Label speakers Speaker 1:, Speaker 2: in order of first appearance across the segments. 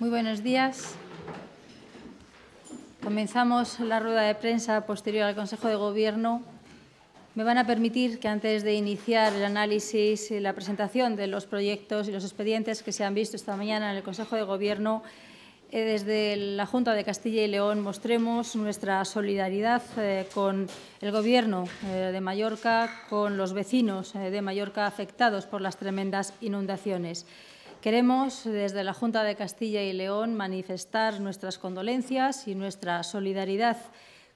Speaker 1: Muy buenos días. Comenzamos la rueda de prensa posterior al Consejo de Gobierno. Me van a permitir que antes de iniciar el análisis y la presentación de los proyectos y los expedientes que se han visto esta mañana en el Consejo de Gobierno, eh, desde la Junta de Castilla y León mostremos nuestra solidaridad eh, con el Gobierno eh, de Mallorca, con los vecinos de Mallorca afectados por las tremendas inundaciones. Queremos, desde la Junta de Castilla y León, manifestar nuestras condolencias y nuestra solidaridad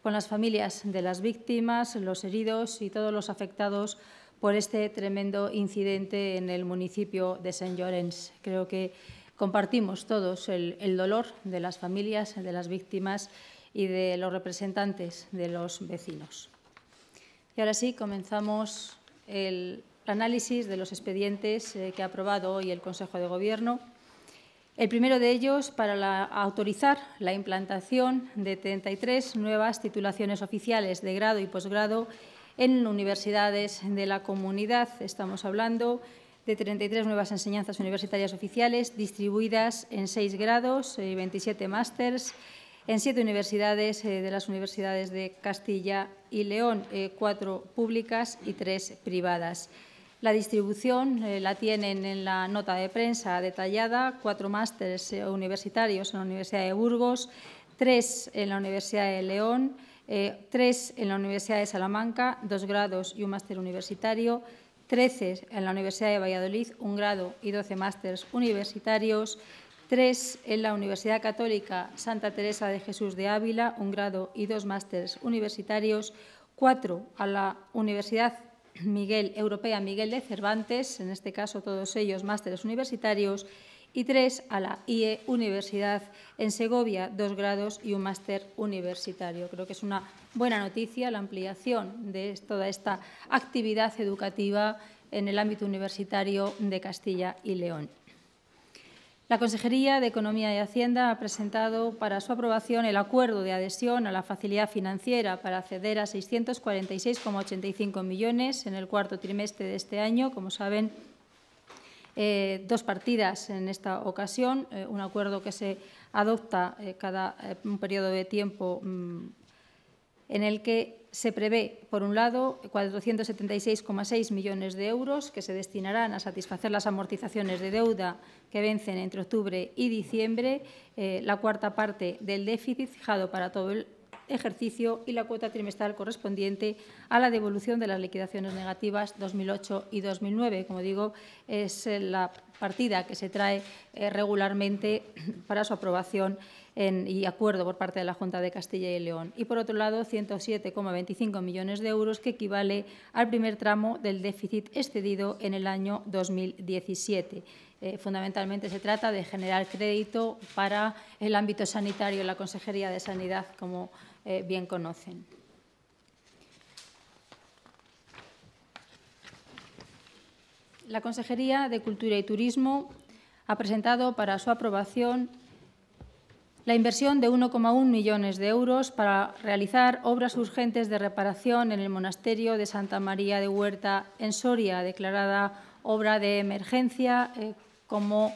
Speaker 1: con las familias de las víctimas, los heridos y todos los afectados por este tremendo incidente en el municipio de San Llorens. Creo que compartimos todos el, el dolor de las familias, de las víctimas y de los representantes de los vecinos. Y ahora sí, comenzamos el análisis de los expedientes eh, que ha aprobado hoy el Consejo de Gobierno. El primero de ellos para autorizar la implantación de 33 nuevas titulaciones oficiales de grado y posgrado en universidades de la comunidad. Estamos hablando de 33 nuevas enseñanzas universitarias oficiales distribuidas en seis grados y eh, 27 másters en siete universidades eh, de las universidades de Castilla y León, cuatro públicas y tres privadas. La distribución eh, la tienen en la nota de prensa detallada, cuatro másteres eh, universitarios en la Universidad de Burgos, tres en la Universidad de León, eh, tres en la Universidad de Salamanca, dos grados y un máster universitario, trece en la Universidad de Valladolid, un grado y doce másteres universitarios, tres en la Universidad Católica Santa Teresa de Jesús de Ávila, un grado y dos másteres universitarios, cuatro a la Universidad Miguel Europea Miguel de Cervantes, en este caso todos ellos másteres universitarios, y tres a la IE Universidad en Segovia, dos grados y un máster universitario. Creo que es una buena noticia la ampliación de toda esta actividad educativa en el ámbito universitario de Castilla y León. La Consejería de Economía y Hacienda ha presentado para su aprobación el acuerdo de adhesión a la facilidad financiera para acceder a 646,85 millones en el cuarto trimestre de este año. Como saben, eh, dos partidas en esta ocasión, eh, un acuerdo que se adopta eh, cada un periodo de tiempo mm, en el que se prevé, por un lado, 476,6 millones de euros que se destinarán a satisfacer las amortizaciones de deuda que vencen entre octubre y diciembre, eh, la cuarta parte del déficit fijado para todo el ejercicio y la cuota trimestral correspondiente a la devolución de las liquidaciones negativas 2008 y 2009. Como digo, es eh, la partida que se trae eh, regularmente para su aprobación y acuerdo por parte de la Junta de Castilla y León. Y por otro lado, 107,25 millones de euros, que equivale al primer tramo del déficit excedido en el año 2017. Eh, fundamentalmente se trata de generar crédito para el ámbito sanitario, la Consejería de Sanidad, como eh, bien conocen. La Consejería de Cultura y Turismo ha presentado para su aprobación la inversión de 1,1 millones de euros para realizar obras urgentes de reparación en el monasterio de Santa María de Huerta en Soria, declarada obra de emergencia eh, como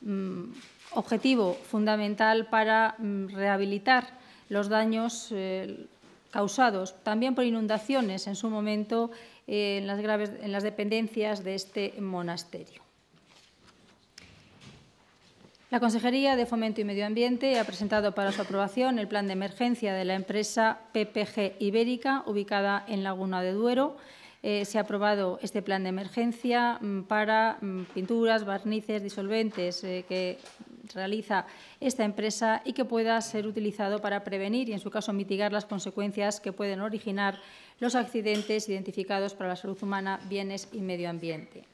Speaker 1: mm, objetivo fundamental para mm, rehabilitar los daños eh, causados también por inundaciones en su momento eh, en las dependencias de este monasterio. La Consejería de Fomento y Medio Ambiente ha presentado para su aprobación el plan de emergencia de la empresa PPG Ibérica, ubicada en Laguna de Duero. Eh, se ha aprobado este plan de emergencia mm, para mm, pinturas, barnices, disolventes eh, que realiza esta empresa y que pueda ser utilizado para prevenir y, en su caso, mitigar las consecuencias que pueden originar los accidentes identificados para la salud humana, bienes y medio ambiente.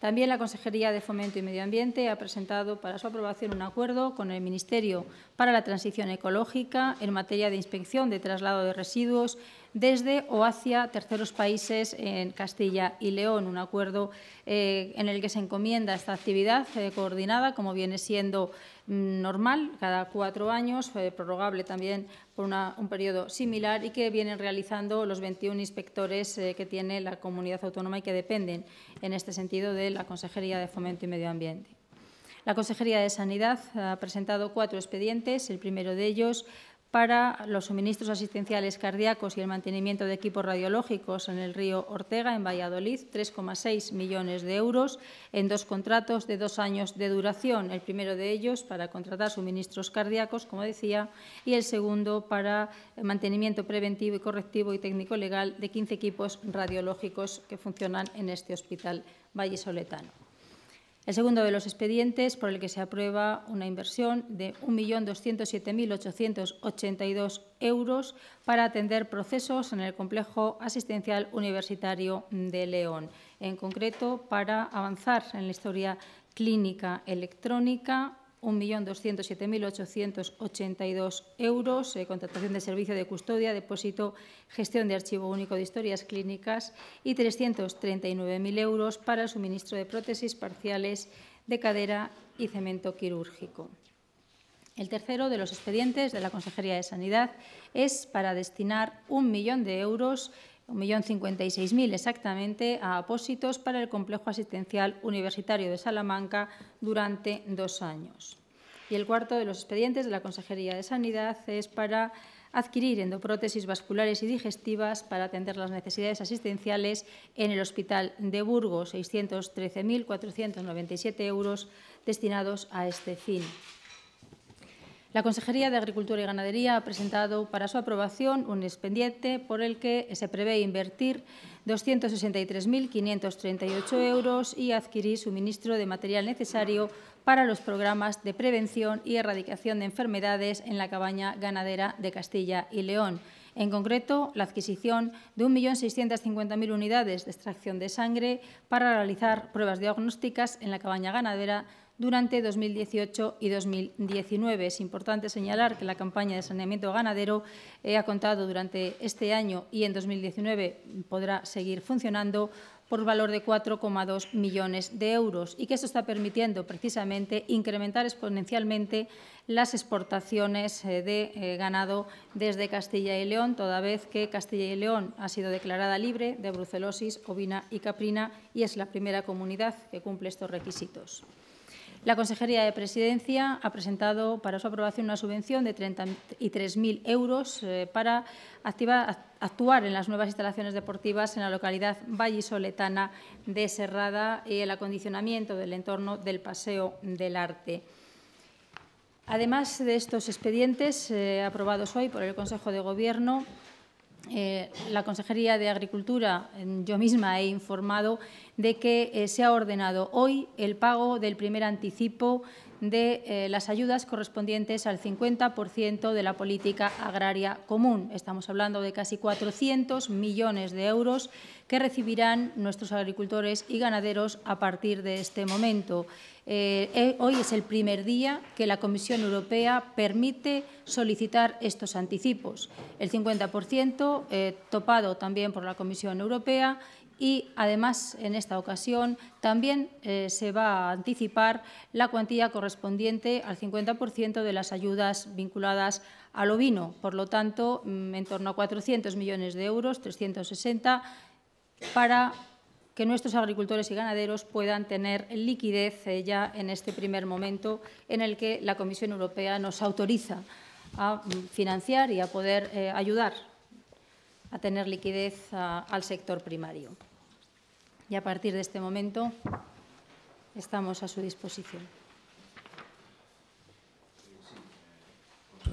Speaker 1: También la Consejería de Fomento y Medio Ambiente ha presentado para su aprobación un acuerdo con el Ministerio para la Transición Ecológica en materia de inspección de traslado de residuos desde o hacia terceros países en Castilla y León, un acuerdo eh, en el que se encomienda esta actividad eh, coordinada, como viene siendo mm, normal, cada cuatro años, eh, prorrogable también por un periodo similar y que vienen realizando los 21 inspectores que tiene la comunidad autónoma y que dependen, en este sentido, de la Consejería de Fomento y Medio Ambiente. La Consejería de Sanidad ha presentado cuatro expedientes. El primero de ellos para los suministros asistenciales cardíacos y el mantenimiento de equipos radiológicos en el río Ortega, en Valladolid, 3,6 millones de euros en dos contratos de dos años de duración. El primero de ellos para contratar suministros cardíacos, como decía, y el segundo para el mantenimiento preventivo y correctivo y técnico-legal de 15 equipos radiológicos que funcionan en este hospital vallisoletano. El segundo de los expedientes por el que se aprueba una inversión de 1.207.882 euros para atender procesos en el complejo asistencial universitario de León, en concreto para avanzar en la historia clínica electrónica 1.207.882 euros, eh, contratación de servicio de custodia, depósito, gestión de archivo único de historias clínicas y 339.000 euros para el suministro de prótesis parciales de cadera y cemento quirúrgico. El tercero de los expedientes de la Consejería de Sanidad es para destinar un millón de euros 1.056.000 exactamente a apósitos para el complejo asistencial universitario de Salamanca durante dos años. Y el cuarto de los expedientes de la Consejería de Sanidad es para adquirir endoprótesis vasculares y digestivas para atender las necesidades asistenciales en el Hospital de Burgos, 613.497 euros destinados a este fin. La Consejería de Agricultura y Ganadería ha presentado para su aprobación un expediente por el que se prevé invertir 263.538 euros y adquirir suministro de material necesario para los programas de prevención y erradicación de enfermedades en la cabaña ganadera de Castilla y León. En concreto, la adquisición de 1.650.000 unidades de extracción de sangre para realizar pruebas diagnósticas en la cabaña ganadera durante 2018 y 2019. Es importante señalar que la campaña de saneamiento ganadero eh, ha contado durante este año y en 2019 podrá seguir funcionando por valor de 4,2 millones de euros y que esto está permitiendo precisamente incrementar exponencialmente las exportaciones eh, de eh, ganado desde Castilla y León, toda vez que Castilla y León ha sido declarada libre de brucelosis ovina y caprina y es la primera comunidad que cumple estos requisitos. La Consejería de Presidencia ha presentado para su aprobación una subvención de 33.000 euros eh, para actuar en las nuevas instalaciones deportivas en la localidad vallisoletana de Serrada y el acondicionamiento del entorno del Paseo del Arte. Además de estos expedientes eh, aprobados hoy por el Consejo de Gobierno, eh, la Consejería de Agricultura, yo misma he informado de que eh, se ha ordenado hoy el pago del primer anticipo de eh, las ayudas correspondientes al 50% de la política agraria común. Estamos hablando de casi 400 millones de euros que recibirán nuestros agricultores y ganaderos a partir de este momento. Eh, eh, hoy es el primer día que la Comisión Europea permite solicitar estos anticipos. El 50% topado también por la Comisión Europea y además en esta ocasión también eh, se va a anticipar la cuantía correspondiente al 50% de las ayudas vinculadas al ovino, por lo tanto, mm, en torno a 400 millones de euros, 360, para que nuestros agricultores y ganaderos puedan tener liquidez eh, ya en este primer momento en el que la Comisión Europea nos autoriza a mm, financiar y a poder eh, ayudar a tener liquidez ah, al sector primario y a partir de este momento estamos a su disposición.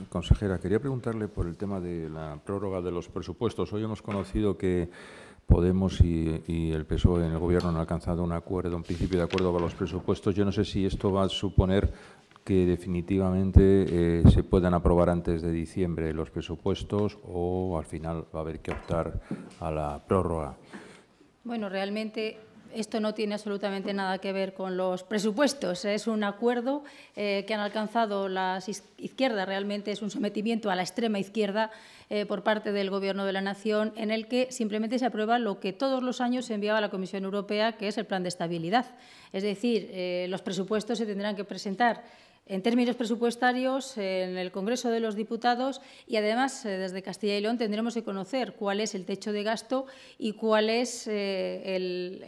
Speaker 2: Consejera, quería preguntarle por el tema de la prórroga de los presupuestos. Hoy hemos conocido que Podemos y, el PSOE en el Gobierno han alcanzado un acuerdo, un principio de acuerdo con los presupuestos. Yo no sé si esto va a suponer que definitivamente eh, se puedan aprobar antes de diciembre los presupuestos o al final va a haber que optar a la prórroga.
Speaker 1: Bueno, realmente esto no tiene absolutamente nada que ver con los presupuestos. Es un acuerdo eh, que han alcanzado las izquierdas. Realmente es un sometimiento a la extrema izquierda eh, por parte del Gobierno de la Nación, en el que simplemente se aprueba lo que todos los años se enviaba a la Comisión Europea, que es el plan de estabilidad. Es decir, eh, los presupuestos se tendrán que presentar en términos presupuestarios en el Congreso de los Diputados y además eh, desde Castilla y León tendremos que conocer cuál es el techo de gasto y cuál es eh,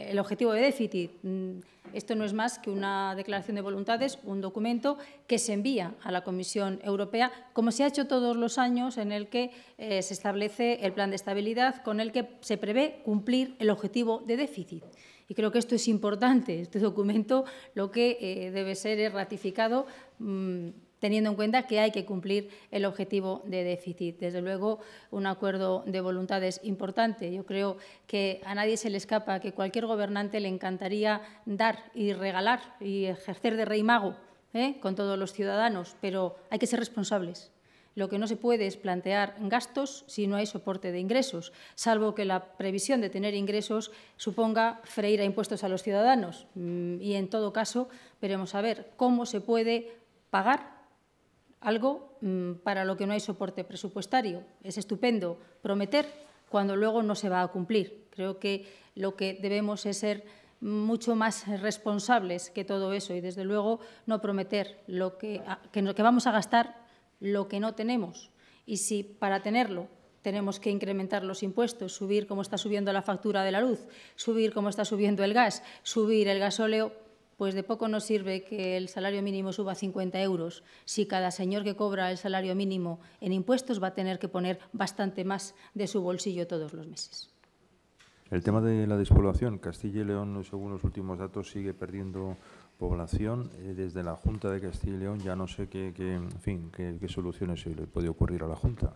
Speaker 1: el, objetivo de déficit. Mm, esto no es más que una declaración de voluntades, un documento que se envía a la Comisión Europea, como se ha hecho todos los años en el que eh, se establece el plan de estabilidad con el que se prevé cumplir el objetivo de déficit. Y creo que esto es importante. Este documento lo que eh, debe ser es ratificado. Mm, teniendo en cuenta que hay que cumplir el objetivo de déficit. Desde luego, un acuerdo de voluntades importante. Yo creo que a nadie se le escapa que cualquier gobernante le encantaría dar y regalar y ejercer de rey mago ¿eh? con todos los ciudadanos, pero hay que ser responsables. Lo que no se puede es plantear gastos si no hay soporte de ingresos, salvo que la previsión de tener ingresos suponga freír a impuestos a los ciudadanos. Mm, y en todo caso, veremos a ver cómo se puede pagar algo mm, para lo que no hay soporte presupuestario. Es estupendo prometer cuando luego no se va a cumplir. Creo que lo que debemos es ser mucho más responsables que todo eso y, desde luego, no prometer lo que, que vamos a gastar lo que no tenemos. Y si para tenerlo tenemos que incrementar los impuestos, subir como está subiendo la factura de la luz, subir como está subiendo el gas, subir el gasóleo, pues de poco nos sirve que el salario mínimo suba 50 euros si cada señor que cobra el salario mínimo en impuestos va a tener que poner bastante más de su bolsillo todos los meses.
Speaker 2: El tema de la despoblación, Castilla y León, según los últimos datos, sigue perdiendo población, eh, desde la Junta de Castilla y León ya no sé qué, fin, qué, soluciones se le puede ocurrir a la Junta.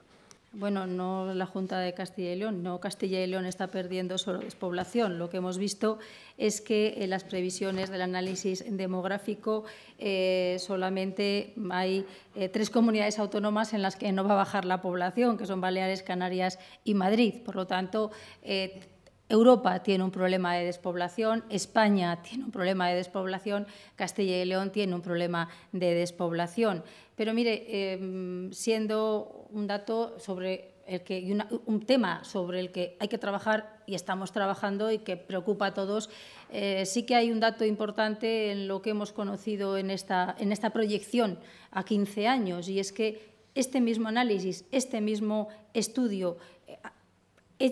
Speaker 1: Bueno, no la Junta de Castilla y León, no Castilla y León está perdiendo su despoblación. Lo que hemos visto es que en eh, las previsiones del análisis demográfico eh, solamente hay tres comunidades autónomas en las que no va a bajar la población, que son Baleares, Canarias y Madrid. Por lo tanto, Europa tiene un problema de despoblación, España tiene un problema de despoblación, Castilla y León tiene un problema de despoblación. Pero mire, em, siendo un dato sobre el que, un tema sobre el que hay que trabajar y estamos trabajando y que preocupa a todos, eh, sí que hay un dato importante en lo que hemos conocido en esta, en esta proyección a 15 años y es que este mismo análisis, este mismo estudio, eh,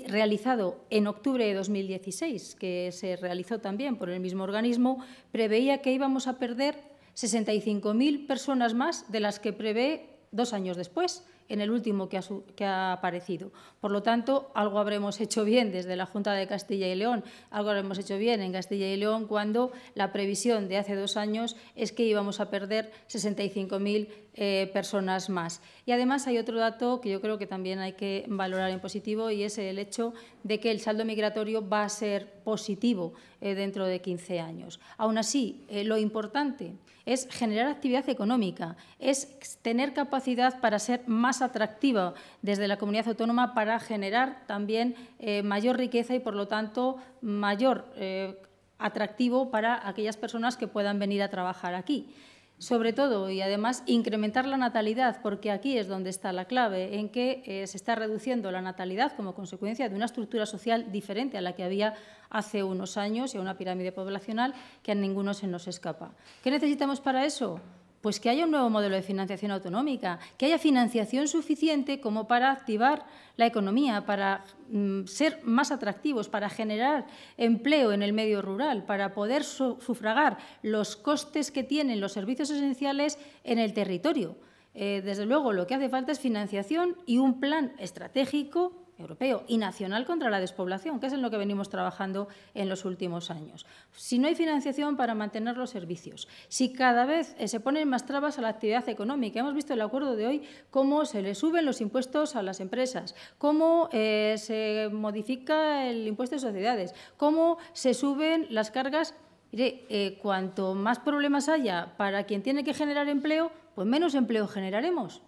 Speaker 1: realizado en octubre de 2016, que se realizó también por el mismo organismo, preveía que íbamos a perder 65.000 personas más de las que prevé dos años después, en el último que ha, aparecido. Por lo tanto, algo habremos hecho bien desde la Junta de Castilla y León, algo habremos hecho bien en Castilla y León cuando la previsión de hace dos años es que íbamos a perder 65.000 eh, personas más. Y además hay otro dato que yo creo que también hay que valorar en positivo y es el hecho de que el saldo migratorio va a ser positivo eh, dentro de 15 años. Aún así, eh, lo importante es generar actividad económica, es tener capacidad para ser más atractiva desde la comunidad autónoma para generar también eh, mayor riqueza y, por lo tanto, mayor eh, atractivo para aquellas personas que puedan venir a trabajar aquí sobre todo y además incrementar la natalidad, porque aquí es donde está la clave, en que eh, se está reduciendo la natalidad como consecuencia de una estructura social diferente a la que había hace unos años y a una pirámide poblacional que a ninguno se nos escapa. ¿Qué necesitamos para eso? Pues que haya un nuevo modelo de financiación autonómica, que haya financiación suficiente como para activar la economía, para mm, ser más atractivos, para generar empleo en el medio rural, para poder sufragar los costes que tienen los servicios esenciales en el territorio. Eh, desde luego, lo que hace falta es financiación y un plan estratégico europeo y nacional contra la despoblación, que es en lo que venimos trabajando en los últimos años. Si no hay financiación para mantener los servicios, si cada vez eh, se ponen más trabas a la actividad económica, hemos visto el acuerdo de hoy cómo se le suben los impuestos a las empresas, cómo eh, se modifica el impuesto de sociedades, cómo se suben las cargas eh, cuanto más problemas haya para quien tiene que generar empleo, pues menos empleo generaremos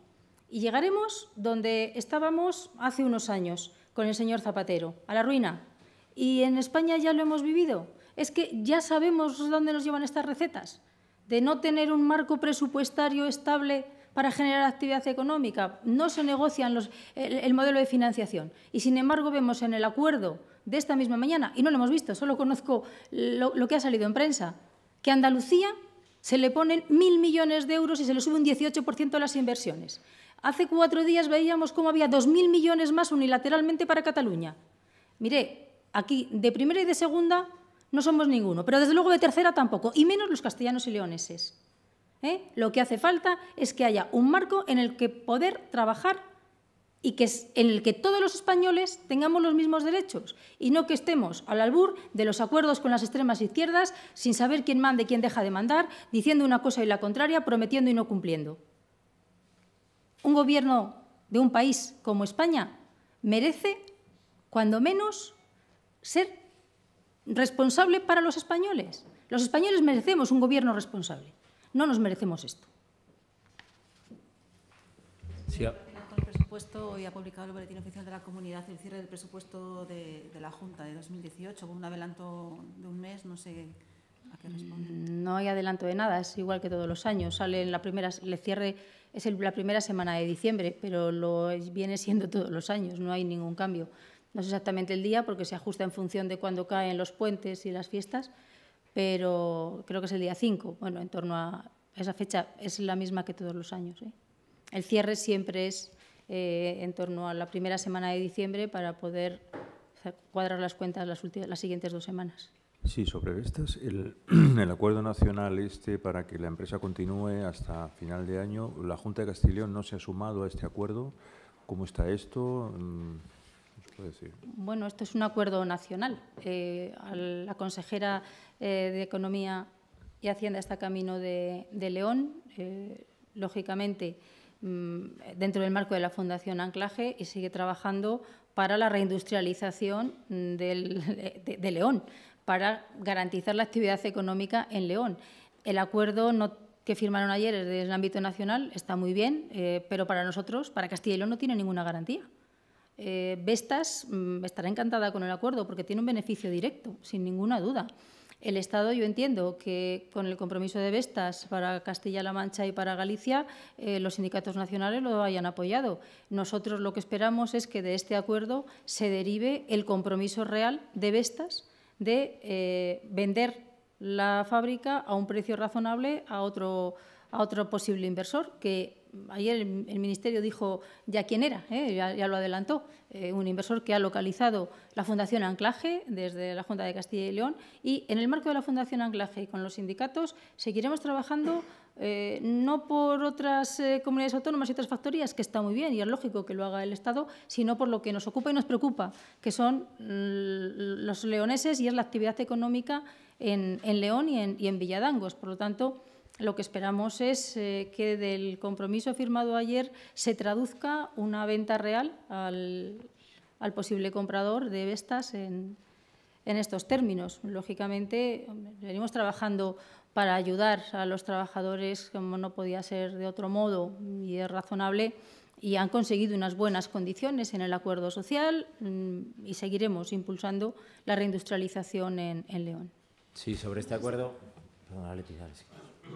Speaker 1: y llegaremos donde estábamos hace unos años con el señor Zapatero, a la ruina. Y en España ya lo hemos vivido. Es que ya sabemos dónde nos llevan estas recetas, de no tener un marco presupuestario estable para generar actividad económica. No se negocia el, modelo de financiación. Y sin embargo vemos en el acuerdo de esta misma mañana, y no lo hemos visto, solo conozco lo, que ha salido en prensa, que a Andalucía se le ponen mil millones de euros y se le sube un 18% las inversiones. Hace cuatro días veíamos cómo había 2.000 millones más unilateralmente para Cataluña. Mire, aquí de primera y de segunda no somos ninguno, pero desde luego de tercera tampoco, y menos los castellanos y leoneses. ¿eh? Lo que hace falta es que haya un marco en el que poder trabajar y que en el que todos los españoles tengamos los mismos derechos y no que estemos al albur de los acuerdos con las extremas izquierdas sin saber quién manda y quién deja de mandar, diciendo una cosa y la contraria, prometiendo y no cumpliendo un gobierno de un país como España merece, cuando menos, ser responsable para los españoles. Los españoles merecemos un gobierno responsable. No nos merecemos esto. Sí, presupuesto hoy ha publicado el Boletín Oficial de la Comunidad el cierre del presupuesto de, de la Junta de 2018 con un adelanto de un mes, no sé a qué responde. Mm, no hay adelanto de nada, es igual que todos los años. Sale en la primera, le cierre es la primera semana de diciembre, pero lo viene siendo todos los años, no hay ningún cambio. No es exactamente el día porque se ajusta en función de cuándo caen los puentes y las fiestas, pero creo que es el día 5. Bueno, en torno a esa fecha es la misma que todos los años. ¿eh? El cierre siempre es eh, en torno a la primera semana de diciembre para poder cuadrar las cuentas las siguientes dos semanas.
Speaker 2: Sí, sobre estas, el, acuerdo nacional este para que la empresa continúe hasta final de año, la Junta de Castilla no se ha sumado a este acuerdo. ¿Cómo está esto? Mm,
Speaker 1: bueno, esto es un acuerdo nacional. Eh, la consejera eh, de Economía y Hacienda está camino de, León. Eh, lógicamente, mm, dentro del marco de la Fundación Anclaje y sigue trabajando para la reindustrialización del, de, León para garantizar la actividad económica en León. El acuerdo no, que firmaron ayer desde el ámbito nacional está muy bien, eh, pero para nosotros, para Castilla y León, no tiene ninguna garantía. Eh, Vestas mm, estará encantada con el acuerdo porque tiene un beneficio directo, sin ninguna duda. El Estado, yo entiendo que con el compromiso de Vestas para Castilla-La Mancha y para Galicia, eh, los sindicatos nacionales lo hayan apoyado. Nosotros lo que esperamos es que de este acuerdo se derive el compromiso real de Vestas de eh, vender la fábrica a un precio razonable a otro, a otro posible inversor, que ayer el, Ministerio dijo ya quién era, ¿eh? ya, lo adelantó, eh, un inversor que ha localizado la Fundación Anclaje desde la Junta de Castilla y León y en el marco de la Fundación Anclaje y con los sindicatos seguiremos trabajando eh, no por otras eh, comunidades autónomas y otras factorías, que está muy bien y es lógico que lo haga el Estado, sino por lo que nos ocupa y nos preocupa, que son mm, los leoneses y es la actividad económica en, León y en, Villadangos. Por lo tanto, lo que esperamos es eh, que del compromiso firmado ayer se traduzca una venta real al, posible comprador de Vestas en estos términos. Lógicamente, venimos trabajando para ayudar a los trabajadores, como no podía ser de otro modo y es razonable, y han conseguido unas buenas condiciones en el acuerdo social mm, y seguiremos impulsando la reindustrialización en, León.
Speaker 2: Sí, sobre este acuerdo.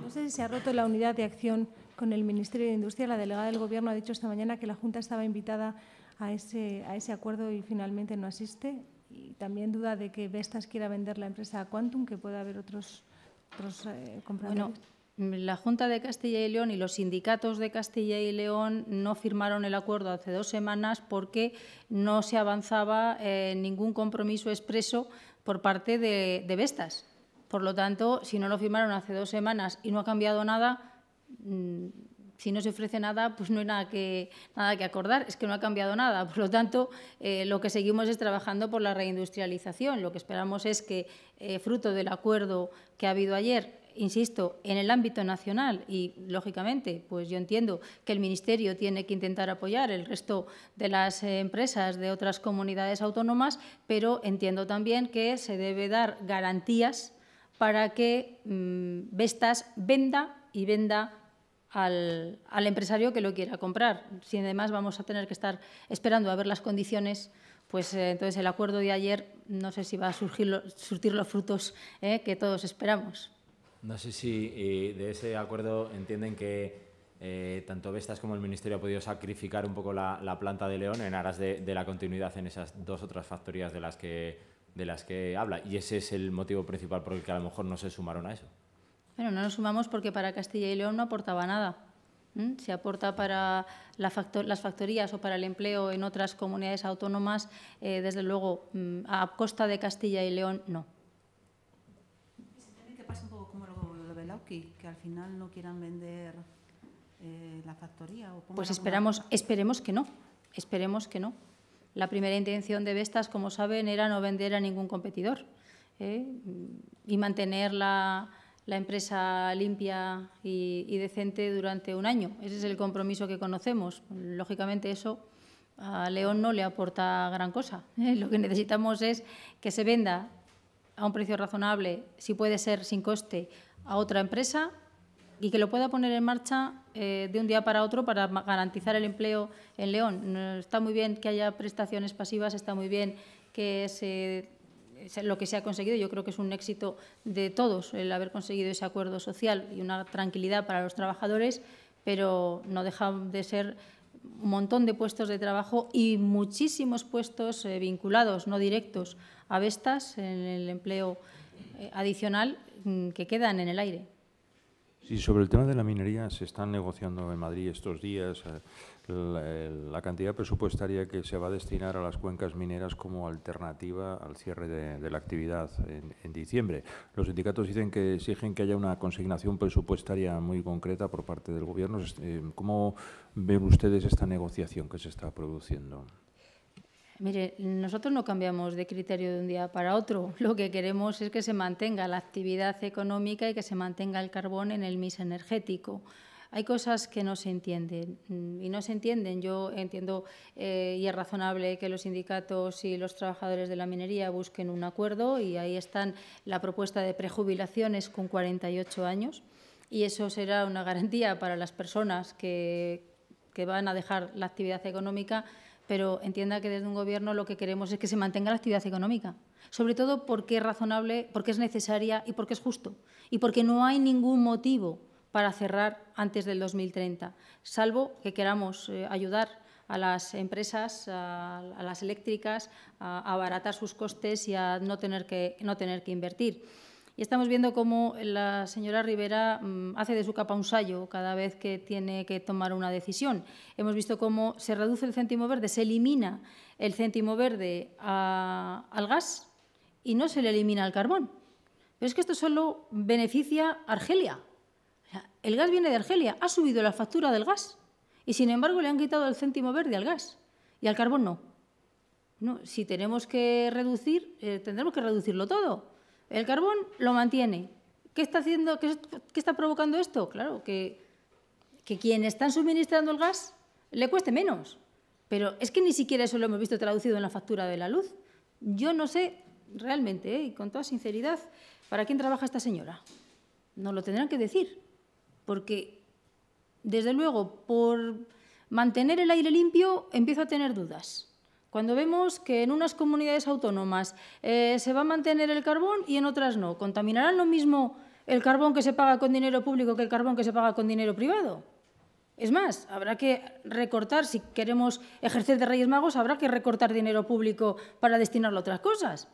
Speaker 2: No sé
Speaker 1: si se ha roto la unidad de acción con el Ministerio de Industria. La delegada del Gobierno ha dicho esta mañana que la Junta estaba invitada a ese, a ese acuerdo y finalmente no asiste. Y también duda de que Vestas quiera vender la empresa a Quantum, que pueda haber otros eh, bueno, la Junta de Castilla y León y los sindicatos de Castilla y León no firmaron el acuerdo hace dos semanas porque no se avanzaba eh, ningún compromiso expreso por parte de, Vestas. Por lo tanto, si no lo firmaron hace dos semanas y no ha cambiado nada, mm, si no se ofrece nada, pues no hay nada que, nada que acordar, es que no ha cambiado nada. Por lo tanto, eh, lo que seguimos es trabajando por la reindustrialización. Lo que esperamos es que, eh, fruto del acuerdo que ha habido ayer, insisto, en el ámbito nacional y, lógicamente, pues yo entiendo que el Ministerio tiene que intentar apoyar el resto de las eh, empresas de otras comunidades autónomas, pero entiendo también que se debe dar garantías para que Bestas mm, Vestas venda y venda al, empresario que lo quiera comprar. Si además vamos a tener que estar esperando a ver las condiciones, pues eh, entonces el acuerdo de ayer no sé si va a surgir surtir los frutos eh, que todos esperamos.
Speaker 2: No sé si eh, de ese acuerdo entienden que tanto Vestas como el Ministerio ha podido sacrificar un poco la, planta de León en aras de, la continuidad en esas dos otras factorías de las que de las que habla. Y ese es el motivo principal por el que a lo mejor no se sumaron a eso.
Speaker 1: Bueno, no nos sumamos porque para Castilla y León no aportaba nada. ¿Mm? Si Se aporta para las factorías o para el empleo en otras comunidades autónomas, eh, desde luego, mm, a costa de Castilla y León, no. ¿Y que pasa un poco como lo, de Belauqui, que al final no quieran vender eh, la factoría? pues esperamos, esperemos que no, esperemos que no. La primera intención de Vestas, como saben, era no vender a ningún competidor ¿eh? y mantener la la empresa limpia y, decente durante un año. Ese es el compromiso que conocemos. Lógicamente eso a León no le aporta gran cosa. Lo que necesitamos es que se venda a un precio razonable, si puede ser sin coste, a otra empresa y que lo pueda poner en marcha eh, de un día para otro para garantizar el empleo en León. Está muy bien que haya prestaciones pasivas, está muy bien que se lo que se ha conseguido. Yo creo que es un éxito de todos el haber conseguido ese acuerdo social y una tranquilidad para los trabajadores, pero no deja de ser un montón de puestos de trabajo y muchísimos puestos eh, vinculados, no directos, a Vestas en el empleo eh, adicional mm, que quedan en el aire
Speaker 2: sobre el tema de la minería se están negociando en Madrid estos días eh, la, cantidad presupuestaria que se va a destinar a las cuencas mineras como alternativa al cierre de, la actividad en, en, diciembre. Los sindicatos dicen que exigen que haya una consignación presupuestaria muy concreta por parte del Gobierno. Eh, ¿Cómo ven ustedes esta negociación que se está produciendo?
Speaker 1: Mire, nosotros no cambiamos de criterio de un día para otro. Lo que queremos es que se mantenga la actividad económica y que se mantenga el carbón en el MIS energético. Hay cosas que no se entienden mm, y no se entienden. Yo entiendo eh, y es razonable que los sindicatos y los trabajadores de la minería busquen un acuerdo y ahí están la propuesta de prejubilaciones con 48 años y eso será una garantía para las personas que van a dejar la actividad económica pero entienda que desde un gobierno lo que queremos es que se mantenga la actividad económica, sobre todo porque es razonable, porque es necesaria y porque es justo, y porque no hay ningún motivo para cerrar antes del 2030, salvo que queramos eh, ayudar a las empresas, a, las eléctricas, a, a abaratar sus costes y a no tener que, no tener que invertir. Y estamos viendo cómo la señora Rivera mm, hace de su capa un sayo cada vez que tiene que tomar una decisión. Hemos visto cómo se reduce el céntimo verde, se elimina el céntimo verde al gas y no se le elimina al carbón. Pero es que esto solo beneficia a Argelia. El gas viene de Argelia, ha subido la factura del gas y sin embargo le han quitado el céntimo verde al gas y al carbón no. no si tenemos que reducir, eh, tendremos que reducirlo todo. El carbón lo mantiene. ¿Qué está, haciendo, qué, está provocando esto? Claro, que, quienes están suministrando el gas le cueste menos. Pero es que ni siquiera eso lo hemos visto traducido en la factura de la luz. Yo no sé realmente, ¿eh? y con toda sinceridad, para quién trabaja esta señora. Nos lo tendrán que decir, porque, desde luego, por mantener el aire limpio empiezo a tener dudas. Cuando vemos que en unas comunidades autónomas eh, se va a mantener el carbón y en otras no, ¿contaminarán lo mismo el carbón que se paga con dinero público que el carbón que se paga con dinero privado? Es más, habrá que recortar, si queremos ejercer de Reyes Magos, habrá que recortar dinero público para destinarlo a otras cosas.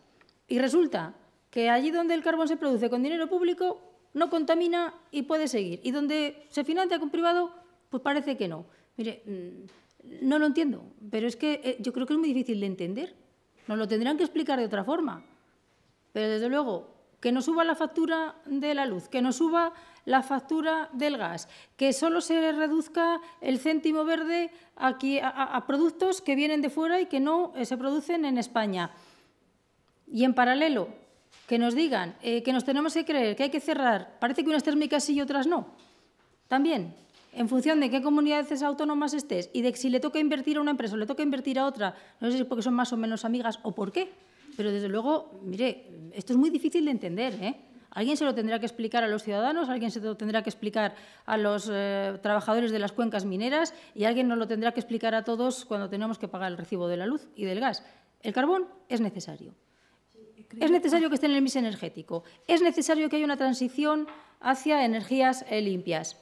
Speaker 1: Y resulta que allí donde el carbón se produce con dinero público, no contamina y puede seguir. Y donde se financia con privado, pues parece que no. Mire, mm, no lo entiendo, pero es que eh, yo creo que es muy difícil de entender. Nos lo tendrán que explicar de otra forma. Pero desde luego, que no suba la factura de la luz, que no suba la factura del gas, que solo se reduzca el céntimo verde aquí a, productos que vienen de fuera y que no eh, se producen en España. Y en paralelo, que nos digan eh, que nos tenemos que creer que hay que cerrar, parece que unas térmicas sí y otras no. También, en función de qué comunidades autónomas estés y de si le toca invertir a una empresa o le toca invertir a otra, no sé si es porque son más o menos amigas o por qué, pero desde luego, mire, esto es muy difícil de entender, ¿eh? Alguien se lo tendrá que explicar a los ciudadanos, alguien se lo tendrá que explicar a los eh, trabajadores de las cuencas mineras y alguien nos lo tendrá que explicar a todos cuando tenemos que pagar el recibo de la luz y del gas. El carbón es necesario. Es necesario que esté en el mix energético. Es necesario que haya una transición hacia energías eh, limpias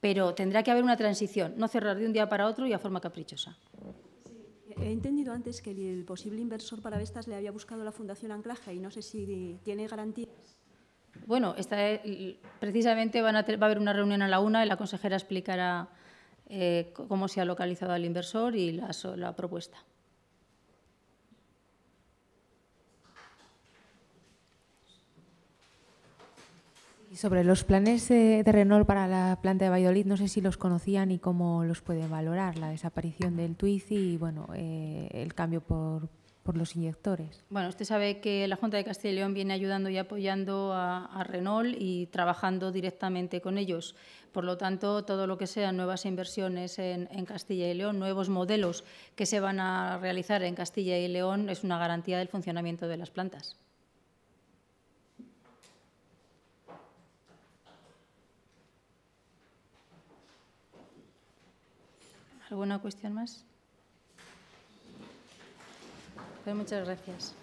Speaker 1: pero tendrá que haber una transición, no cerrar de un día para otro y a forma caprichosa. He entendido antes que el posible inversor para Vestas le había buscado la Fundación Anclaje y no sé si tiene garantías. Bueno, esta precisamente va a haber una reunión a la una y la consejera explicará eh, cómo se ha localizado al inversor y la propuesta. sobre los planes de, Renault para la planta de Valladolid, no sé si los conocían y cómo los puede valorar, la desaparición del Twizy y bueno, eh, el cambio por, los inyectores. Bueno, usted sabe que la Junta de Castilla y León viene ayudando y apoyando a, Renault y trabajando directamente con ellos. Por lo tanto, todo lo que sean nuevas inversiones en, Castilla y León, nuevos modelos que se van a realizar en Castilla y León, es una garantía del funcionamiento de las plantas. ¿Alguna cuestión más? Pues muchas gracias.